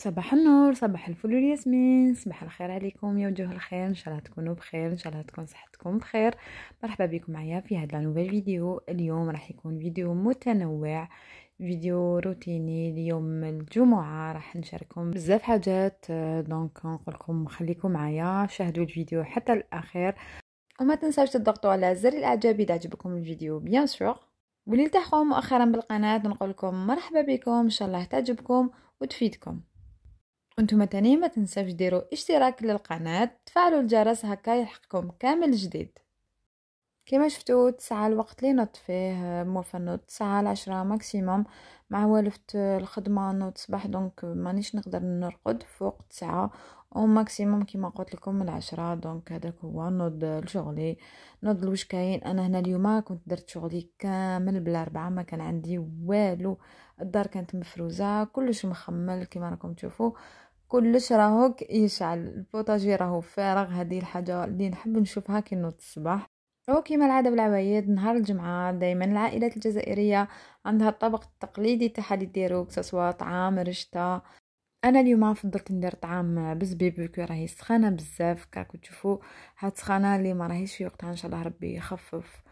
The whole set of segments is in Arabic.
صباح النور صباح الفل والياسمين صباح الخير عليكم يا وجوه الخير ان شاء الله تكونوا بخير ان شاء الله تكون صحتكم بخير مرحبا بكم معايا في هذا نوفيل فيديو اليوم راح يكون فيديو متنوع فيديو روتيني ليوم الجمعة راح نشارككم بزاف حاجات دونك نقول لكم خليكم معايا شاهدوا الفيديو حتى الاخير وما تنساوش تضغطوا على زر الاعجاب اذا عجبكم الفيديو بيان سور واللي مؤخرا بالقناه نقول لكم مرحبا بكم ان شاء الله تعجبكم وتفيدكم وانتم تاني ما تنساوش ديروا اشتراك للقناة تفعلوا الجرس هكا يلحقكم كامل جديد كما شفتوا تسعة الوقت اللي نط فيه موفر تسعة العشرة ماكسيموم مع والفت الخدمة نوض صباح دونك مانيش نقدر نرقد فوق تسعة او ماكسيموم كيما قلت لكم من عشرة دونك هذاك هو نوض لشغلي نوض لوش كاين انا هنا اليوم كنت درت شغلي كامل بلا ربعة ما كان عندي والو الدار كانت مفروزة كلش مخمل كيما راكم تشوفوا كلش راهوك يشعل البوطاجي راهو فارغ هذه الحاجه اللي نحب نشوفها كي نوض الصباح وكما العادة بالعوايد نهار الجمعة دايما العائلات الجزائرية عندها الطبق التقليدي تاعها اللي يديرو كسوا طعام رشتا انا اليوم فضلت ندير طعام بالزبيب راهي سخانه بزاف كاكو تشوفوا هاد سخانه اللي ما راهيش في وقتها ان شاء الله ربي يخفف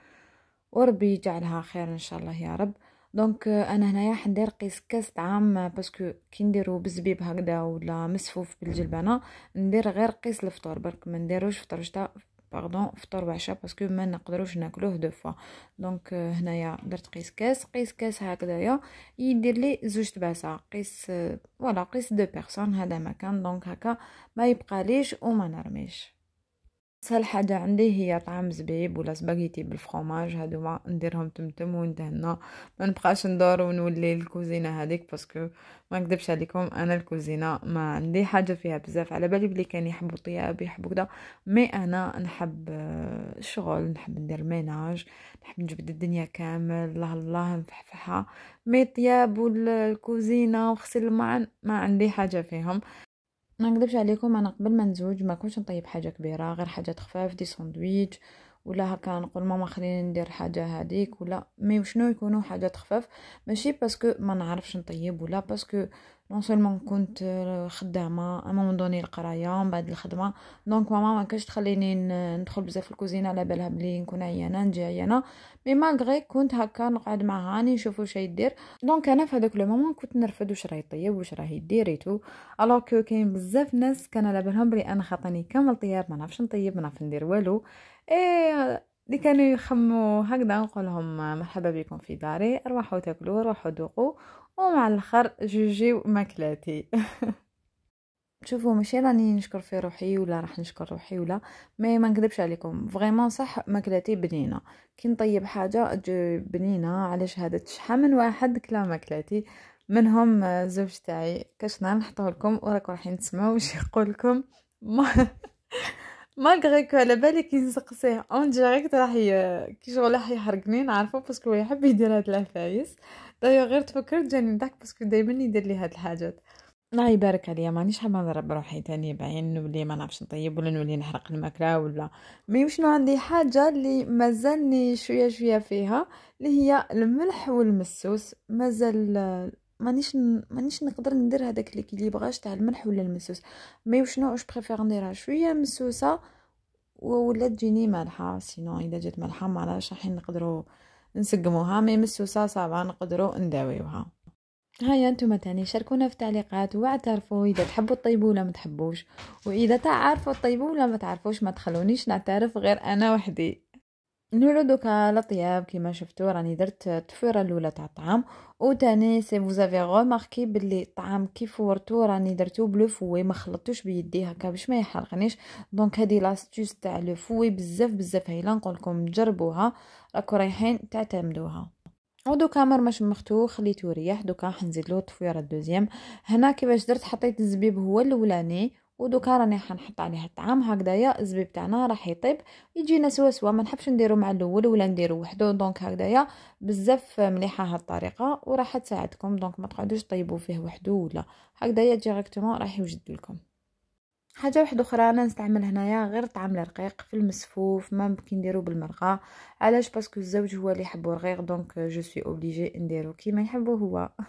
وربي يجعلها خير ان شاء الله يا رب دونك انا هنايا حندير قيس كاس عام باسكو كي نديرو بالزبيب هكذا ولا مسفوف بالجلبانه ندير غير قيس الفطور برك ما نديروش فطور شتا باردون فطور وعشاء باسكو ما نقدروش ناكلوه دو فوا دونك هنايا درت قيس كاس قيس كاس هكذايا يدير لي زوج تباسا قيس ولا قيس دو بيرسون هذا ما كان دونك هكا ما يبقى ليش وما نرميش اسهل حاجة عندي هي طعام زبيب ولا سباغيتي بالفرماج ما نديرهم تمتم ونتهنا ما نبقاش ندور ونولي الكوزينه هذيك باسكو ما نكذبش عليكم انا الكوزينه ما عندي حاجه فيها بزاف على بالي بلي كان يحبوا الطياب يحبوا كدا مي انا نحب الشغل آه، نحب ندير ميناج نحب نجبد الدنيا كامل الله الله نفحفحها مي الطياب والكوزينه وغسل المعن ما عندي حاجه فيهم ما نكذبش عليكم انا قبل ما نزوج ما كنتش نطيب حاجه كبيره غير حاجات خفاف دي ساندويتش ولا هكا نقول ماما خليني ندير حاجه هذيك ولا مي شنو يكونوا حاجات خفاف ماشي باسكو ما نعرفش نطيب ولا باسكو نون سولمون كنت خدامه اما من دوني القرايه من بعد الخدمه دونك ماما ما كانش تخليني ندخل بزاف في الكوزينه على بالها بلي نكون عيانه نجي عيانه مي مالغري كنت هكا نقعد معها راني نشوف واش يدير دونك انا في هذاك لو مومون كنت نرفد واش راهي طيب واش راهي دير تو الوغ كو كاين بزاف ناس كان على بالهم بلي انا خاطيني كامل طياب ما نعرفش نطيب ما نعرف ندير والو اي اللي كانوا يخمو هكذا نقول لهم مرحبا بكم في داري ارواحوا تاكلوا روحو ذوقوا ومع الاخر جوجيو ماكلاتي شوفوا ماشي راني نشكر في روحي ولا راح نشكر روحي ولا مي ما نكذبش عليكم فريمون صح ماكلاتي بنينه كي نطيب حاجه بنينه على شهاده شحال من واحد كلا ماكلاتي منهم زوج تاعي كشنا نحطه لكم وراكم راحين تسمعوا واش يقول لكم ما مالغري كو على بالي كي نسقسيه اون ديريكت راح كي شغل راح يحرقني نعرفو باسكو يحب يدير هاد العفايس دايو غير تفكرت جاني نضحك باسكو دايما يدير لي هاد الحاجات الله يبارك عليا مانيش حابه نضرب روحي تاني بعين نولي ما نعرفش نطيب ولا نولي نحرق الماكله ولا مي شنو عندي حاجه اللي مازالني شويه شويه فيها اللي هي الملح والمسوس مازال مانيش مانيش نقدر ندير هذاك ليكيليبراج تاع الملح ولا المسوس مي شنو واش بريفير نديرها شويه مسوسه ولا تجيني مالحه سينو اذا جات مالحه ما راهش راح نقدروا نسقموها ما يمسوسها صافا نقدروا نداويوها هيا انتم تاني شاركونا في التعليقات واعترفوا اذا تحبوا تطيبوا ولا ما تحبوش واذا تعرفوا تطيبوا ولا ما تعرفوش ما تخلونيش نعترف غير انا وحدي نولو دوكا لطياب كيما شفتو راني درت تفيرة الاولى تاع الطعام وتاني سي فوزافي غوماركي بلي الطعام كي فورتو راني درتو بلو فوي ما خلطتوش بيدي هكا باش ما يحرقنيش دونك هادي لاستوس تاع لو فوي بزاف بزاف هايله نقولكم جربوها راكو رايحين تعتمدوها ودوكا مر ما مختو خليته يريح دوكا حنزيد له التفويره الدوزيام هنا كيفاش درت حطيت الزبيب هو الاولاني ودوكا راني حنحط عليه الطعام هكذايا الزبيب تاعنا راح يطيب يجينا سوا سوا ما نحبش نديرو مع الاول ولا نديرو وحده دونك هكذايا بزاف مليحه هاد الطريقه وراح تساعدكم دونك ما تقعدوش طيبو فيه وحده ولا هكذايا ديريكتومون راح يوجد لكم حاجه واحده اخرى انا نستعمل هنايا غير طعام الرقيق في المسفوف ما ممكن نديرو بالمرقه علاش باسكو الزوج هو اللي يحبو رقيق دونك جو سوي اوبليجي نديرو كيما يحبو هو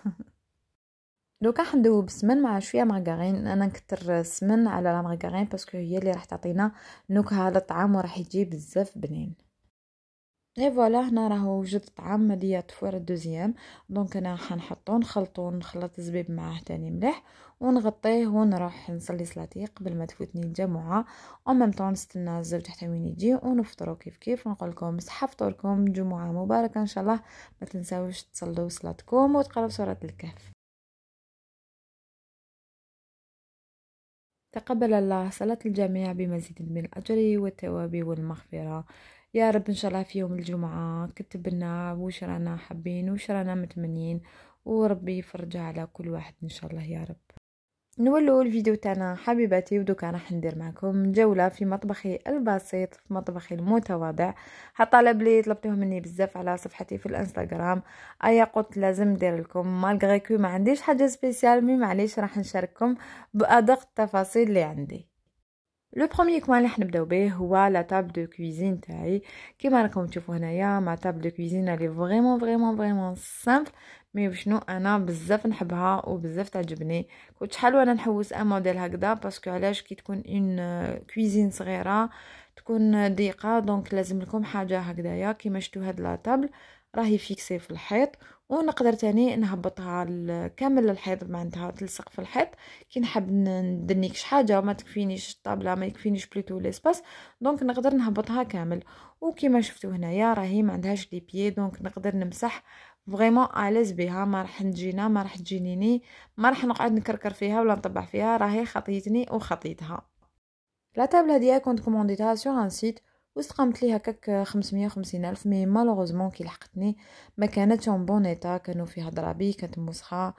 دوكا حندوب سمن مع شويه مارغرين انا نكثر السمن على لا مارغرين باسكو هي اللي راح تعطينا نكهه للطعام وراح يجي بزاف بنين اي فوالا هنا راهو وجد الطعام ليا طفور الدوزيام دونك انا حنحطو نخلطو نخلط الزبيب معاه تاني مليح ونغطيه ونروح نصلي صلاتي قبل ما تفوتني الجمعه او ميم طون نستنى الزوج وين يجي ونفطرو كيف كيف ونقول لكم صحه فطوركم جمعه مباركه ان شاء الله ما تنساوش تصلوا صلاتكم وتقراو سوره الكهف تقبل الله صلاة الجميع بمزيد من الأجر والثواب والمغفرة يا رب إن شاء الله في يوم الجمعة كتب لنا وش رانا حابين وش رانا متمنين وربي يفرجها على كل واحد إن شاء الله يا رب نولو الفيديو تاعنا حبيباتي ودوكا راح ندير معكم جوله في مطبخي البسيط في مطبخي المتواضع هالطلب لي طلبتوه مني بزاف على صفحتي في الانستغرام ايا قلت لازم ندير لكم مالغري كو ما عنديش حاجه سبيسيال مي معليش راح نشارككم بادق التفاصيل اللي عندي لو برومي كوان اللي حنبداو به هو لا طاب دو كويزين تاعي كيما راكم تشوفوا هنايا مع طاب دو كويزين اللي فريمون فريمون فريمون سامبل مي شنو انا بزاف نحبها وبزاف تعجبني كنت شحال وانا نحوس ان موديل هكذا باسكو علاش كي تكون اون كويزين صغيره تكون ضيقه دونك لازم لكم حاجه هكذايا كيما شفتوا هاد لا راهي فيكسي في الحيط ونقدر تاني نهبطها كامل للحيط معناتها تلصق في الحيط كي نحب ندنيك حاجه ما تكفينيش الطابله ما يكفينيش بليتو ليسباس دونك نقدر نهبطها كامل وكيما شفتوا هنايا راهي ما عندهاش لي بيي دونك نقدر نمسح فريمون اليز بها ما راح تجينا ما راح تجينيني ما راح نقعد نكركر فيها ولا نطبع فيها راهي خطيتني وخطيتها لا تابله ديالي كنت كومونديتها سور ان سيت واستقامت لي هكاك 550 الف مي مالوغوزمون كي لحقتني ما كانتش اون بون ايتا كانوا فيها ضرابي كانت مسخه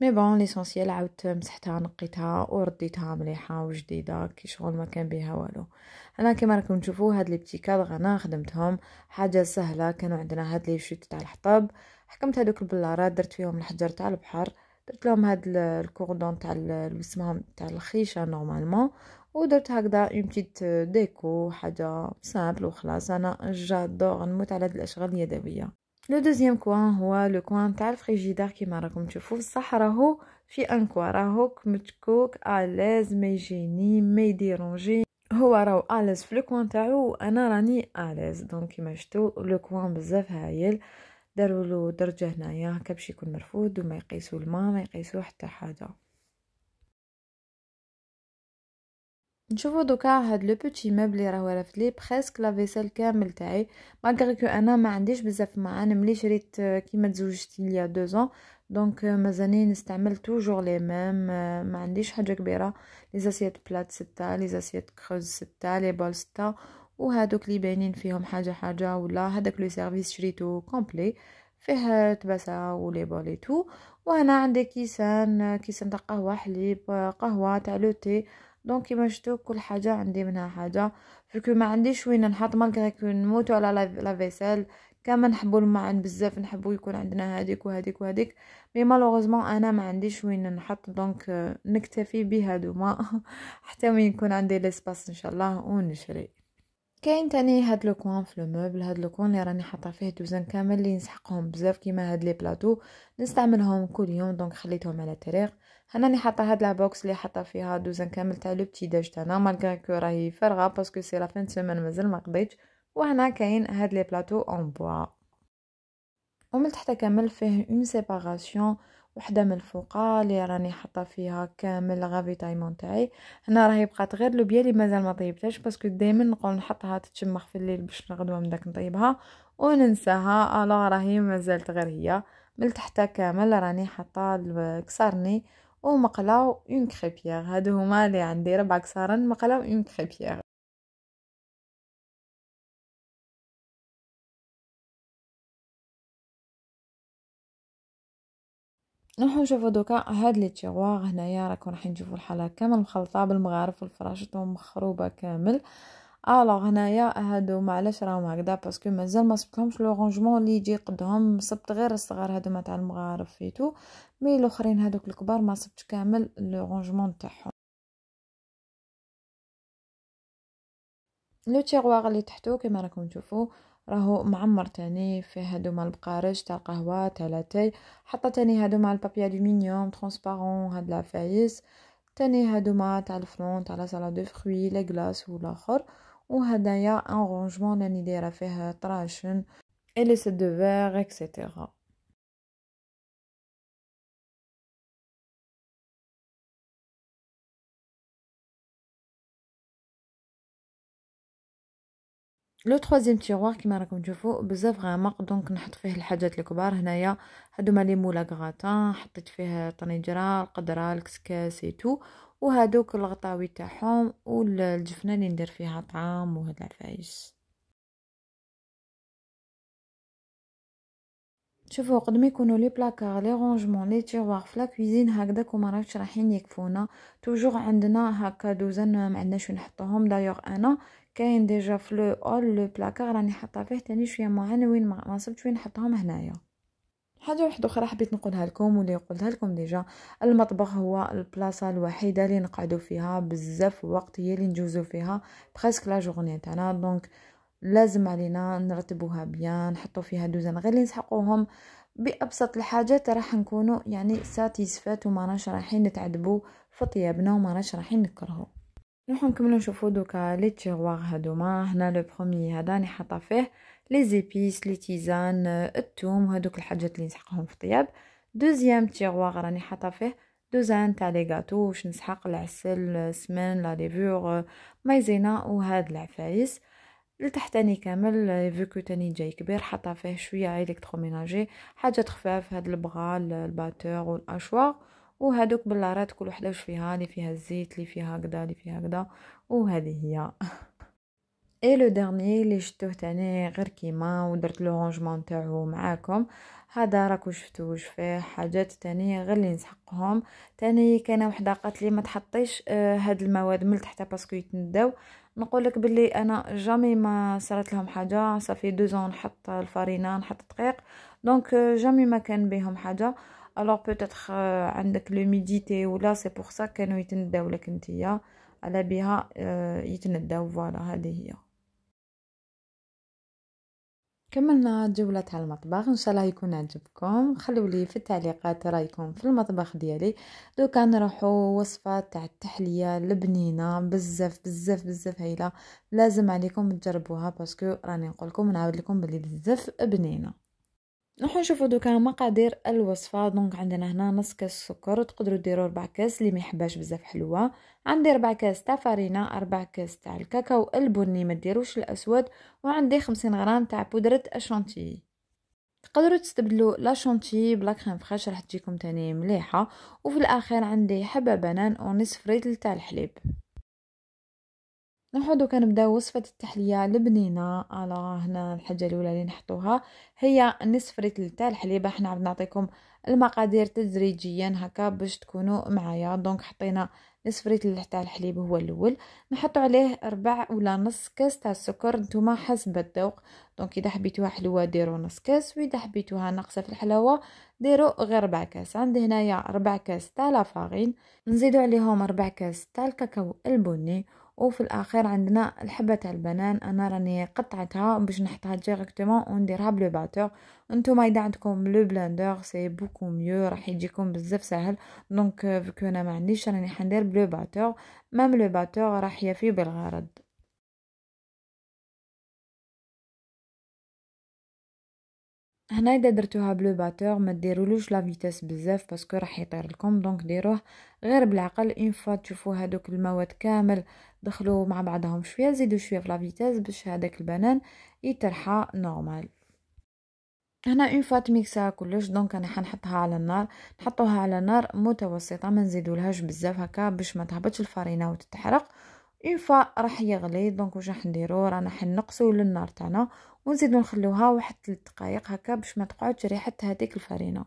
مي بون ليسونسييل عاودت مسحتها نقيتها ورديتها مليحه وجديده كي شغل ما كان بها والو انا كما راكم تشوفوا هاد لي بتي كادغ انا خدمتهم حاجه سهله كانوا عندنا هاد لي شوت تاع الحطب حكمت هذوك البلارات درت فيهم الحجر تاع البحر درت لهم هاد الكوردون تاع الوسمهم تاع الخيشه نورمالمون ودرت هكذا اون بتيت ديكو حاجه سامبل وخلاص انا جادور نموت على هاد الاشغال اليدويه لو دوزيام كوان هو لو كوان تاع الفريجيدار كيما راكم تشوفوا بصح راهو في ان كوا راهو متكوك اليز ما يجيني ما يديرونجي هو راهو اليز في لو كوان تاعو وانا راني اليز دونك كيما شفتوا لو كوان بزاف هايل داروا له درجة هنايا هكا باش يكون مرفود وما يقيسوا الماء ما يقيسوا حتى حاجة نشوفو دوكا هاد لو بوتي ميب لي راه رافد لي بريسك لا فيسيل كامل تاعي مالغري كو انا ما عنديش بزاف معان ملي شريت كيما تزوجت ليا دو زون دونك مازالني نستعمل توجور لي ميم ما عنديش حاجه كبيره لي زاسيات بلات ستة لي زاسيات كروز ستة لي بول ستة وهادوك اللي باينين فيهم حاجه حاجه ولا هذاك لو سيرفيس شريتو كومبلي فيه تباسا ولي بولي تو وهنا عندي كيسان كيسان تاع قهوه حليب قهوه تاع لوتي دونك كيما شفتوا كل حاجه عندي منها حاجه فكو ما عنديش وين نحط مالغري نموتو على لا فيسيل كامل نحبوا المعن بزاف نحبوا يكون عندنا هذيك وهذيك وهذيك مي مالوغوزمون انا ما عنديش وين نحط دونك نكتفي بهادوما حتى وين يكون عندي لاسباس ان شاء الله ونشري كاين تاني هاد لو كوان في موبل هاد لو كوان اللي راني حاطه فيه دوزان كامل اللي نسحقهم بزاف كيما هاد لي بلاطو نستعملهم كل يوم دونك خليتهم على طريق هنا راني حاطه هاد لا بوكس اللي حاطه فيها دوزان كامل تاع لو بتي داج تاعنا مالغري كو راهي فارغه باسكو سي لا فين سيمين مازال ما قضيتش وهنا كاين هاد لي بلاطو اون بوا ومن تحت كامل فيه اون سيباراسيون وحده من الفوقه اللي راني حاطه فيها كامل غافيتايمون تاعي هنا راهي بقات غير لوبيا اللي مازال ما طيبتهاش باسكو دائما نقول نحطها تتشمخ في الليل باش الغدوه من داك نطيبها وننساها الوغ راهي مازالت غير هي من تحتها كامل راني حاطه الكسارني ومقلاو اون كريبيير هادو هما اللي عندي ربع كسارن مقلاو اون كريبيير نروحو نشوفو دوكا هاد لي تيغواغ هنايا راكم رايحين تشوفو الحاله كامل مخلطه بالمغارف والفراشطهم مخروبه كامل الوغ هنايا هادو معلاش راهم هكذا باسكو مازال ما صبتهمش لو رونجمون لي يجي قدهم صبت غير الصغار هادو تاع المغارف فيتو مي الاخرين هادوك الكبار ما صبتش كامل لو رونجمون تاعهم لو تيغواغ اللي تحتو كما راكم تشوفو راهو معمر تاني فيه هادو مع البقارج تاع القهوة تاع لاتاي حتى تاني هادو مع البابي الومنيوم ترونسبارون هاد لافايس تاني هادو مع تاع الفلون تاع لا سالاد دو فروي لي غلاس و وهدايا ان رونجمون راني دايره فيه طراشن et سيت دو فيغ etc. لو تروازيم تيغواغ كيما راكم تشوفوا بزاف غامق دونك نحط فيه الحاجات الكبار هنايا هادو لي مولا غراتان حطيت فيه طنجره القدره الكسكاس ايتو هادوك الغطاوي تاعهم والجفنه اللي ندير فيها طعام وهاد العفايس شوفوا قد ما يكونوا لي بلاكار لي رونجمون لي تيروار في لاكويزين هكذا كوما راكش رايحين يكفونا توجور عندنا هكا دوزان ما عندناش نحطوهم دايوغ انا كاين ديجا في لو اول لو بلاكار راني حاطه فيه تاني شويه معان وين ما نصبت وين نحطهم هنايا حاجه واحده اخرى حبيت نقولها لكم واللي قلتها لكم ديجا المطبخ هو البلاصه الوحيده اللي نقعدو فيها بزاف وقت هي اللي نجوزو فيها بريسك لا جورني تاعنا دونك لازم علينا نرتبوها بيان نحطو فيها دوزان غير اللي نسحقوهم بابسط الحاجات راح نكونوا يعني ساتيسفات وما راحين نتعذبوا في طيابنا وما راحين نكرهوا نروحو نكملو نشوفو دوكا لي تيغوار هادوما هنا لو برومي هذا راني حاطه فيه لي زيبيس لي تيزان التوم هادوك الحاجات اللي نسحقهم في الطياب دوزيام تيغوار راني حاطه فيه دوزان تاع لي غاتو واش نسحق العسل السمن لا ليفور مايزينا وهاد العفايس لتحت تاني كامل فيكو تاني جاي كبير حاطه فيه شويه الكتروميناجي حاجات خفاف هاد البغال الباتور والاشواغ وهذوك بلارات كل وحده واش فيها اللي فيها الزيت اللي فيها هكذا اللي فيها هكذا وهذه هي اي لو ديرني اللي شفتوه تاني غير كيما ودرت لو رونجمون تاعو معاكم هذا راكو شفتوه فيه حاجات تانية غير اللي نسحقهم تاني كان وحده قالت لي ما تحطيش آه، هاد المواد من تحت باسكو يتنداو نقول لك باللي انا جامي ما صارت لهم حاجه صافي دوزون نحط الفرينه نحط الدقيق دونك آه، جامي ما كان بهم حاجه الوغ etre euh, عندك لوميديتي ولا سي بور سا كانوا يتنداو لك نتيا على بها يتنداو فوالا هذه هي كملنا جولة تاع المطبخ ان شاء الله يكون عجبكم خلوا لي في التعليقات رايكم في المطبخ ديالي دوكا نروحو وصفه تاع التحليه لبنينه بزاف بزاف بزاف هايله لازم عليكم تجربوها باسكو راني نقولكم لكم نعاود لكم بلي بزاف بنينه نروحو نشوفو دوكا مقادير الوصفه دونك عندنا هنا نص كاس سكر تقدروا ديروا ربع كاس اللي ما يحباش بزاف حلوه عندي ربع كاس تاع فارينه ربع كاس تاع الكاكاو البني ما ديروش الاسود وعندي 50 غرام تاع بودره الشانتيي تقدروا تستبدلوا لا شونتي بلا كريم فريش راح تجيكم تاني مليحه وفي الاخير عندي حبه بنان ونصف ريتل تاع الحليب نحضو كنبداو وصفة التحلية البنينة على هنا الحاجة الأولى اللي نحطوها هي نصف ريتل تاع الحليبة حنا عاد نعطيكم المقادير تدريجيا هكا باش تكونوا معايا دونك حطينا نصف ريتل تاع الحليب هو الاول نحطو عليه ربع ولا نص كاس تاع السكر نتوما حسب الذوق دونك اذا حبيتوها حلوه ديروا نص كاس واذا حبيتوها ناقصه في الحلاوه ديروا غير ربع كاس عندي هنايا ربع كاس تاع لافارين نزيدو عليهم ربع كاس تاع الكاكاو البني وفي الاخير عندنا الحبة تاع البنان انا راني قطعتها باش نحطها ديريكتومون ونديرها بلو باتور نتوما اذا عندكم لو بلندر سي بوكو ميو راح يجيكم بزاف سهل دونك فيكو euh, انا ما عنديش راني حندير بلو باتور مام لو باتور راح يفي بالغرض هنا اذا درتوها بلو باتور ما ديرولوش لا فيتاس بزاف باسكو راح يطير لكم دونك ديروه غير بالعقل اون فوا تشوفوا هذوك المواد كامل دخلوا مع بعضهم شويه زيدوا شويه في لا فيتاس باش هذاك البنان يترحى نورمال هنا اون فوا تميكسا كلش دونك انا حنحطها على النار نحطوها على نار متوسطه ما نزيدولهاش بزاف هكا باش ما تهبطش الفرينه وتتحرق اون فوا راح يغلي دونك واش راح نديرو رانا حنقصو للنار تاعنا ونزيدو نخلوها واحد 3 دقائق هكا باش ما تقعدش ريحه هذيك الفرينه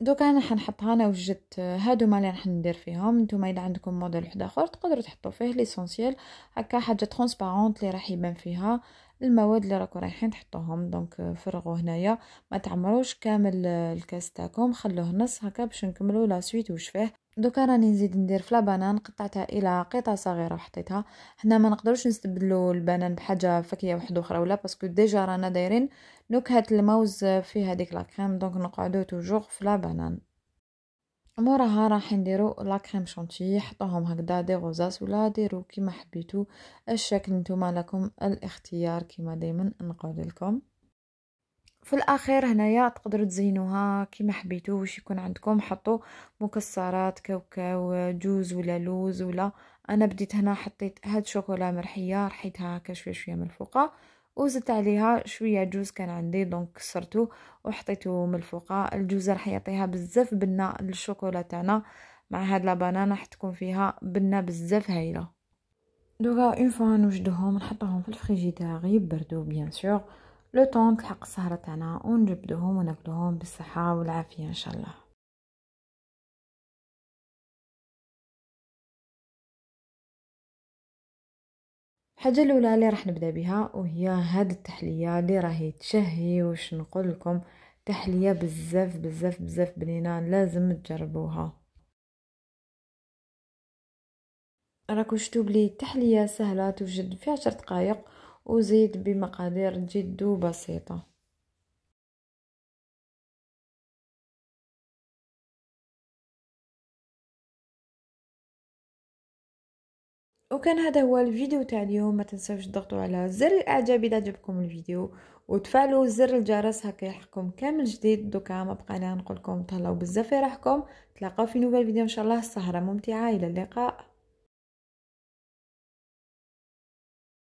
دوكا انا حنحطها انا وجدت هادو ما اللي راح ندير فيهم نتوما اذا عندكم موديل واحد اخر تقدروا تحطوا فيه ليسونسييل هكا حاجه ترونسبارونت اللي راح يبان فيها المواد اللي راكم رايحين تحطوهم دونك فرغوا هنايا ما تعمروش كامل الكاس تاعكم خلوه نص هكا باش نكملوا لا سويت واش فيه دوكا راني نزيد ندير في لابانان قطعتها الى قطع صغيره وحطيتها هنا ما نقدروش نستبدلو البنان بحاجه فاكهه وحده اخرى ولا باسكو ديجا رانا دايرين نكهه الموز في هذيك لا كريم دونك نقعدو توجور في لابانان موراها راح نديرو لا كريم شونتي حطوهم هكذا دي غوزاس ولا ديرو كيما حبيتو الشكل نتوما لكم الاختيار كيما دايما نقول لكم في الاخير هنايا تقدروا تزينوها كما حبيتو واش يكون عندكم حطوا مكسرات كاوكاو جوز ولا لوز ولا انا بديت هنا حطيت هاد شوكولا مرحيه رحيتها هكا شويه شويه من الفوق وزدت عليها شويه جوز كان عندي دونك كسرته وحطيته من الفوق الجوز راح يعطيها بزاف بنه للشوكولا تاعنا مع هاد لا بانانا راح تكون فيها بنه بزاف هايله دوكا اون فوا نوجدوهم نحطوهم في الفريجيدير يبردو بيان سور لو طون تلحق السهرة تاعنا ونجبدوهم وناكلوهم بالصحة والعافية ان شاء الله الحاجه الاولى اللي راح نبدا بها وهي هاد التحليه اللي راهي تشهي واش نقول لكم تحليه بزاف بزاف بزاف بنينه لازم تجربوها راكو شفتوا بلي التحليه سهله توجد في عشر دقائق وزيد بمقادير جد بسيطة وكان هذا هو الفيديو تاع اليوم ما تنساوش تضغطوا على زر الاعجاب اذا عجبكم الفيديو وتفعلوا زر الجرس هكا يحكم كامل جديد دوكا ما بقينا نقول لكم تهلاو بزاف في راحكم تلاقاو في نوفل فيديو ان شاء الله سهره ممتعه الى اللقاء